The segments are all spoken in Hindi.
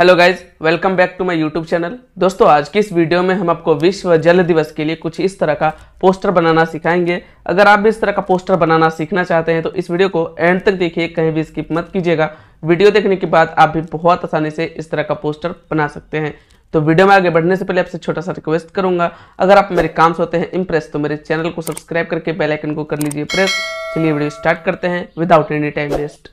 hello guys welcome back to my YouTube channel दोस्तों आज की इस वीडियो में हम आपको विश्व जल दिवस के लिए कुछ इस तरह का पोस्टर बनाना सिखाएंगे अगर आप भी इस तरह का पोस्टर बनाना सीखना चाहते हैं तो इस वीडियो को एंड तक देखिए कहीं भी स्किप मत कीजिएगा वीडियो देखने के बाद आप भी बहुत आसानी से इस तरह का पोस्टर बना सकते हैं तो वीडियो में आगे बढ़ने से पहले आपसे छोटा सा रिक्वेस्ट करूंगा अगर आप मेरे काम से होते हैं इम्प्रेस तो मेरे चैनल को सब्सक्राइब करके बेलाइकन को कर लीजिए प्रेस चलिए वीडियो स्टार्ट करते हैं विदाउट एनी टाइम वेस्ट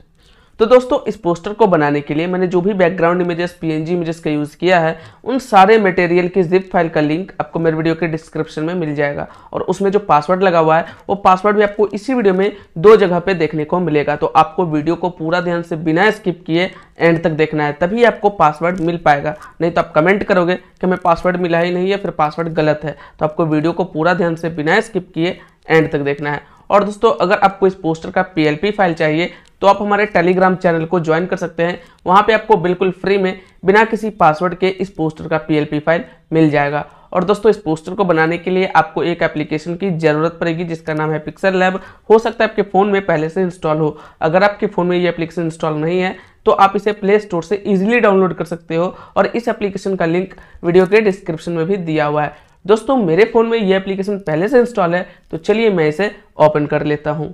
तो दोस्तों इस पोस्टर को बनाने के लिए मैंने जो भी बैकग्राउंड इमेजेस पीएनजी इमेजेस का यूज़ किया है उन सारे मटेरियल की जिप फाइल का लिंक आपको मेरे वीडियो के डिस्क्रिप्शन में मिल जाएगा और उसमें जो पासवर्ड लगा हुआ है वो पासवर्ड भी आपको इसी वीडियो में दो जगह पर देखने को मिलेगा तो आपको वीडियो को पूरा ध्यान से बिना स्किप किए एंड तक देखना है तभी आपको पासवर्ड मिल पाएगा नहीं तो आप कमेंट करोगे कि हमें पासवर्ड मिला ही नहीं है फिर पासवर्ड गलत है तो आपको वीडियो को पूरा ध्यान से बिना स्किप किए एंड तक देखना है और दोस्तों अगर आपको इस पोस्टर का पी फाइल चाहिए तो आप हमारे टेलीग्राम चैनल को ज्वाइन कर सकते हैं वहाँ पे आपको बिल्कुल फ्री में बिना किसी पासवर्ड के इस पोस्टर का पीएलपी फाइल मिल जाएगा और दोस्तों इस पोस्टर को बनाने के लिए आपको एक एप्लीकेशन की ज़रूरत पड़ेगी जिसका नाम है पिक्सल लैब हो सकता है आपके फ़ोन में पहले से इंस्टॉल हो अगर आपके फ़ोन में ये एप्लीकेशन इंस्टॉल नहीं है तो आप इसे प्ले स्टोर से इजीली डाउनलोड कर सकते हो और इस एप्लीकेशन का लिंक वीडियो के डिस्क्रिप्शन में भी दिया हुआ है दोस्तों मेरे फ़ोन में ये एप्लीकेशन पहले से इंस्टॉल है तो चलिए मैं इसे ओपन कर लेता हूँ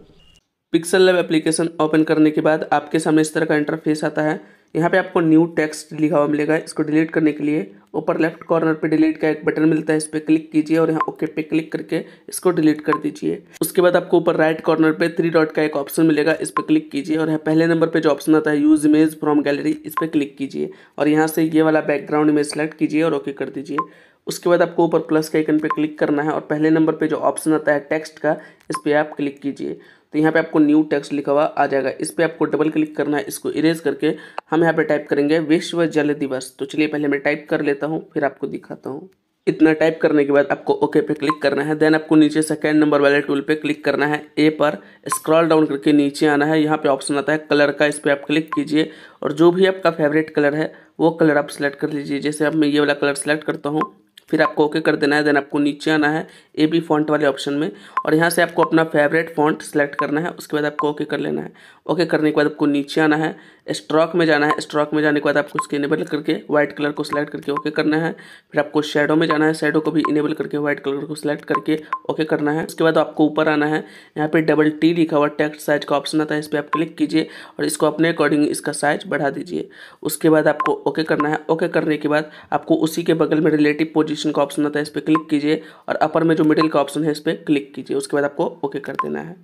पिक्सल लैब एप्लीकेशन ओपन करने के बाद आपके सामने इस तरह का इंटरफेस आता है यहाँ पे आपको न्यू टेक्स्ट लिखा हुआ मिलेगा इसको डिलीट करने के लिए ऊपर लेफ्ट कॉर्नर पे डिलीट का एक बटन मिलता है इस पर क्लिक कीजिए और यहाँ ओके पे क्लिक करके इसको डिलीट कर दीजिए उसके बाद आपको ऊपर राइट कॉर्नर पे थ्री डॉट का एक ऑप्शन मिलेगा इस पर क्लिक कीजिए और यहाँ पहले नंबर पे जो ऑप्शन आता है यूज इमेज फ्रॉम गैलरी इस पर क्लिक कीजिए और यहाँ से ये वाला बैकग्राउंड इमेज सेलेक्ट कीजिए और ओके कर दीजिए उसके बाद आपको ऊपर प्लस के आइकन पे क्लिक करना है और पहले नंबर पे जो ऑप्शन आता है टेक्स्ट का इस पर आप क्लिक कीजिए तो यहाँ पे आपको न्यू टेक्स्ट लिखा हुआ आ जाएगा इस पर आपको डबल क्लिक करना है इसको इरेज करके हम यहाँ पे टाइप करेंगे विश्व जल दिवस तो चलिए पहले मैं टाइप कर लेता हूँ फिर आपको दिखाता हूँ इतना टाइप करने के बाद आपको ओके पे क्लिक करना है देन आपको नीचे सेकेंड नंबर वाले टूल पे क्लिक करना है ए पर स्क्रॉल डाउन करके नीचे आना है यहाँ पे ऑप्शन आता है कलर का इस पर आप क्लिक कीजिए और जो भी आपका फेवरेट कलर है वो कलर आप सिलेक्ट कर लीजिए जैसे अब मैं ये वाला कलर सेलेक्ट करता हूँ फिर आपको ओके कर देना है देन आपको नीचे आना है ए बी फॉन्ट वाले ऑप्शन में और यहाँ से आपको अपना फेवरेट फॉन्ट सेलेक्ट करना है उसके बाद आपको ओके कर लेना है ओके करने के बाद आपको नीचे आना है स्ट्रॉक में जाना है स्ट्रॉक में जाने के बाद आपको उसके इनेबल करके व्हाइट कलर को सिलेक्ट करके ओके करना है फिर आपको शेडो में जाना है शेडो को भी इनेबल करके व्हाइट कलर को सिलेक्ट करके ओके करना है उसके बाद आपको ऊपर आना है यहाँ पर डबल टी लिखा हुआ टेक्स्ट साइज का ऑप्शन आता है इस पर आप क्लिक कीजिए और इसको अपने अकॉर्डिंग इसका साइज बढ़ा दीजिए उसके बाद आपको ओके करना है ओके करने के बाद आपको उसी के बगल में रिलेटिव पोजिशन का ऑप्शन आता है इस पर क्लिक कीजिए और अपर में जो मिडिल का ऑप्शन है इस पर क्लिक कीजिए उसके बाद आपको ओके कर देना है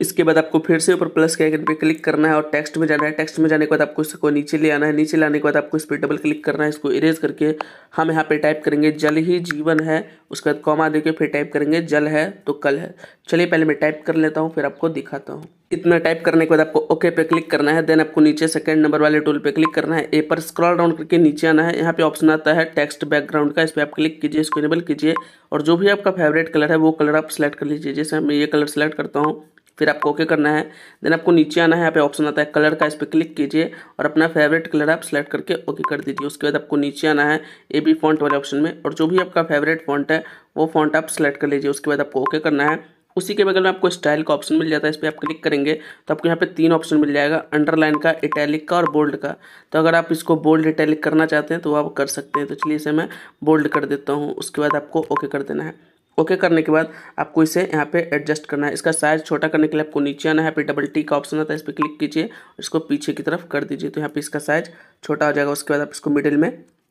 इसके बाद आपको फिर से ऊपर प्लस के आइकन पे क्लिक करना है और टेक्स्ट में जाना है टेक्स्ट में जाने के बाद आपको इसको नीचे ले आना है नीचे लाने के बाद आपको इस पर डबल क्लिक करना है इसको इरेज करके हम यहाँ पे टाइप करेंगे जल ही जीवन है उसके बाद कॉमा देके फिर टाइप करेंगे जल है तो कल है चलिए पहले मैं टाइप कर लेता हूँ फिर आपको दिखाता हूँ इतना टाइप करने के बाद आपको ओके पे क्लिक करना है देन आपको नीचे सेकंड नंबर वाले टूल पे क्लिक करना है ए पर स्क्रॉल डाउन करके नीचे आना है यहाँ पे ऑप्शन आता है टेक्स्ट बैकग्राउंड का इस पर आप क्लिक कीजिए इसको इनेबल कीजिए और जो भी आपका फेवरेट कलर है वो कलर आप सेलेक्ट कर लीजिए जैसे मैं ये कलर सेलेक्ट करता हूँ फिर आपको ओके करना है देन आपको नीचे आना है यहाँ पे ऑप्शन आता है कलर का इस पर क्लिक कीजिए और अपना फेवरेट कलर आप सेलेक्ट करके ओके कर दीजिए उसके बाद आपको नीचे आना है ए बी फॉन्ट वाले ऑप्शन में और जो भी आपका फेवरेट फॉन्ट है वो फॉन्ट आप सेलेक्ट कर लीजिए उसके बाद आपको ओके करना है उसी के बगल में आपको स्टाइल का ऑप्शन मिल जाता है इस पर आप क्लिक करेंगे तो आपको यहाँ पे तीन ऑप्शन मिल जाएगा अंडरलाइन का इटैलिक का और बोल्ड का तो अगर आप इसको बोल्ड इटैलिक करना चाहते हैं तो आप कर सकते हैं तो चलिए इसे मैं बोल्ड कर देता हूँ उसके बाद आपको ओके कर देना है ओके करने के बाद आपको इसे यहाँ पे एडजस्ट करना है इसका साइज छोटा करने के लिए आपको नीचे आना है यहाँ पे डबल टी का ऑप्शन आता है इस पर क्लिक कीजिए इसको पीछे की तरफ कर दीजिए तो यहाँ पे इसका साइज छोटा हो जाएगा उसके बाद आप इसको मिडिल में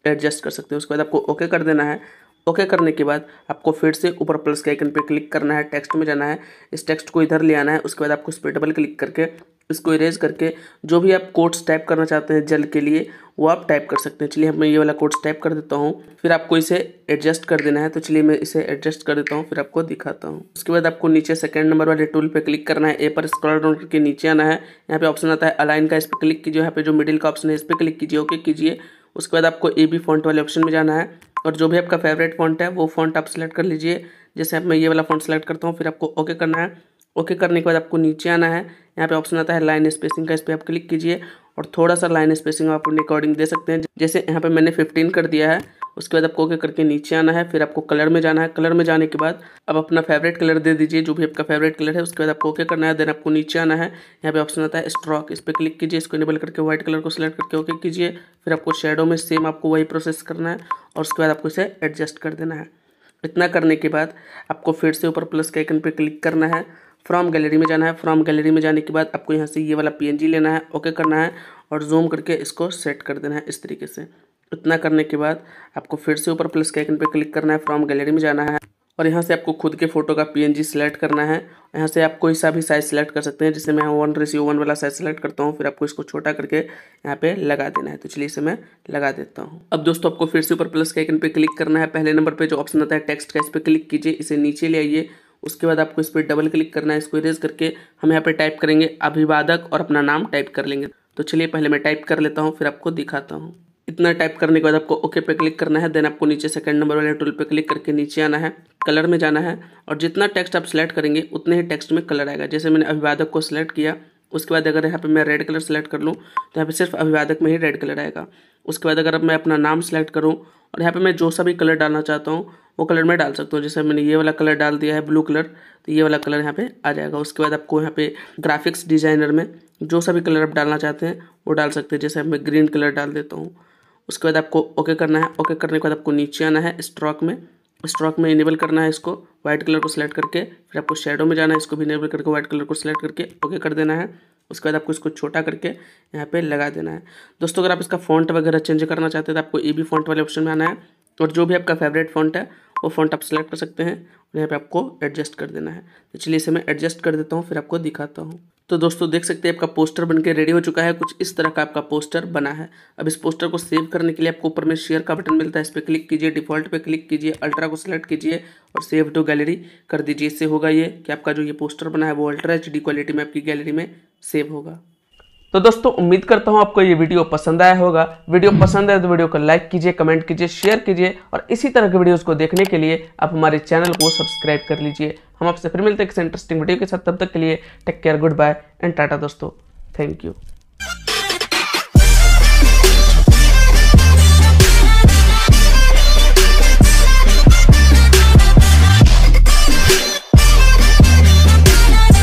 एडजस्ट कर सकते हो उसके बाद आपको ओके कर देना है ओके करने के बाद आपको फिर से ऊपर प्लस के आइकन पर क्लिक करना है टेक्स्ट में जाना है इस टेक्स्ट को इधर ले आना है उसके बाद आपको इस पर डबल क्लिक करके इसको इरेज करके जो भी आप कोड्स टाइप करना चाहते हैं जल के लिए वो आप टाइप कर सकते हैं चलिए मैं ये वाला कोड्स टाइप कर देता हूँ फिर आपको इसे एडजस्ट कर देना है तो चलिए मैं इसे एडजस्ट कर देता हूँ फिर आपको दिखाता हूँ उसके बाद आपको नीचे सेकंड नंबर वाले टूल पे क्लिक करना है ए पर स्क्रॉल डाउन करके नीचे आना है यहाँ पे ऑप्शन आता है अलाइन का इस पर क्लिक कीजिए यहाँ पे जो मिडिल का ऑप्शन है इस पर क्लिक कीजिए ओके कीजिए उसके बाद आपको ए बी फॉन्ट वाले ऑप्शन में जाना है और जो भी आपका फेवरेट फॉन्ट है वो फॉन्ट आप सेलेक्ट कर लीजिए जैसे आप मैं ये वाला फॉन्ट सेलेक्ट करता हूँ फिर आपको ओके करना है ओके करने के बाद आपको नीचे आना है यहाँ पे ऑप्शन आता है लाइन स्पेसिंग का इस पर आप क्लिक कीजिए और थोड़ा सा लाइन स्पेसिंग आप अपने अकॉर्डिंग दे सकते हैं जैसे यहाँ पे मैंने 15 कर दिया है उसके बाद आपको क्या करके नीचे आना है फिर आपको कलर में जाना है कलर में जाने के बाद अब अपना फेवरेट कलर दे दीजिए जो भी आपका फेवरेट कलर है उसके बाद आपको ओके करना है देन आपको नीचे आना है यहाँ पे ऑप्शन आता है स्ट्रॉक इस पर क्लिक कीजिए इसको इनेबल करके व्हाइट कलर को सिलेक्ट करके ओके कीजिए फिर आपको शेडो में सेम आपको वही प्रोसेस करना है और उसके बाद आपको इसे एडजस्ट कर देना है इतना करने के बाद आपको फिर से ऊपर प्लस के आइकन पर क्लिक करना है फ्रॉम गैलरी में जाना है फ्रॉम गैलरी में जाने के बाद आपको यहाँ से ये वाला पी लेना है ओके करना है और जूम करके इसको सेट कर देना है इस तरीके से इतना करने के बाद आपको फिर से ऊपर प्लस के आइकन पर क्लिक करना है फ्रॉम गैलरी में जाना है और यहाँ से आपको खुद के फोटो का जी सिलेक्ट करना है यहाँ से आप कोई सा भी साइज सिलेक्ट कर सकते हैं जिससे मैं वन रिसीव वन वाला साइज सिलेक्ट करता हूँ फिर आपको इसको छोटा करके यहाँ पे लगा देना है तो चलिए इसे मैं लगा देता हूँ अब दोस्तों आपको फिर से ऊपर प्लस के आइकन पे क्लिक करना है पहले नंबर पे जो ऑप्शन आता है टेक्स्ट का इस पर क्लिक कीजिए इसे नीचे ले आइए उसके बाद आपको इस पर डबल क्लिक करना है इसको इरेज करके हम यहाँ पर टाइप करेंगे अभिवादक और अपना नाम टाइप कर लेंगे तो चलिए पहले मैं टाइप कर लेता हूँ फिर आपको दिखाता हूँ इतना टाइप करने के बाद आपको ओके पे क्लिक करना है देन आपको नीचे सेकंड नंबर वाले टूल पे क्लिक करके नीचे आना है कलर में जाना है और जितना टेक्स्ट आप सेलेक्ट करेंगे उतने ही टेक्स्ट में कलर आएगा जैसे मैंने अभिवादक को सिलेक्ट किया उसके बाद अगर यहाँ पे मैं रेड कलर सेलेक्ट कर लूँ तो यहाँ पे सिर्फ अभिवादक में ही रेड कलर आएगा उसके बाद अगर मैं अपना नाम सेलेक्ट करूँ और यहाँ पे मैं जो सा भी कलर डालना चाहता हूँ वो कलर मैं डाल सकता हूँ जैसे मैंने ये वाला कलर डाल दिया है ब्लू कलर तो ये वाला कलर यहाँ पे आ जाएगा उसके बाद आपको यहाँ पे ग्राफिक्स डिज़ाइनर में जो सा भी कलर आप डालना चाहते हैं वो डाल सकते हैं जैसे मैं ग्रीन कलर डाल देता हूँ उसके बाद आपको ओके करना है ओके करने के बाद आपको नीचे आना है स्ट्रॉक में स्ट्रॉक में इनेबल करना है इसको व्हाइट कलर को सिलेक्ट करके फिर आपको शेडो में जाना है इसको भी इनेबल करके व्हाइट कलर को सिलेक्ट करके ओके कर देना है उसके बाद आपको इसको छोटा करके यहाँ पे लगा देना है दोस्तों अगर आप इसका फॉन्ट वगैरह चेंज करना चाहते हैं तो आपको ए बी फॉन्ट वाले ऑप्शन में आना है और जो भी आपका फेवरेट फॉन्ट है वो फॉन्ट आप सेलेक्ट कर सकते हैं और यहाँ पे आपको एडजस्ट कर देना है तो चलिए इसे मैं एडजस्ट कर देता हूँ फिर आपको दिखाता हूँ तो दोस्तों देख सकते हैं आपका पोस्टर बनके रेडी हो चुका है कुछ इस तरह का आपका पोस्टर बना है अब इस पोस्टर को सेव करने के लिए आपको ऊपर में शेयर का बटन मिलता है इस पर क्लिक कीजिए डिफॉल्ट पे क्लिक कीजिए अल्ट्रा को सिलेक्ट कीजिए और सेव टू गैलरी कर दीजिए इससे होगा ये कि आपका जो ये पोस्टर बना है वो अल्ट्रा एच क्वालिटी में आपकी गैलरी में सेव होगा तो दोस्तों उम्मीद करता हूं आपको ये वीडियो पसंद आया होगा वीडियो पसंद आए तो वीडियो को लाइक कीजिए कमेंट कीजिए शेयर कीजिए और इसी तरह के वीडियोस को देखने के लिए आप हमारे चैनल को सब्सक्राइब कर लीजिए हम आपसे फिर मिलते हैं किसी इंटरेस्टिंग वीडियो के साथ तब तक के लिए take care good bye and tata दोस्तों थैंक यू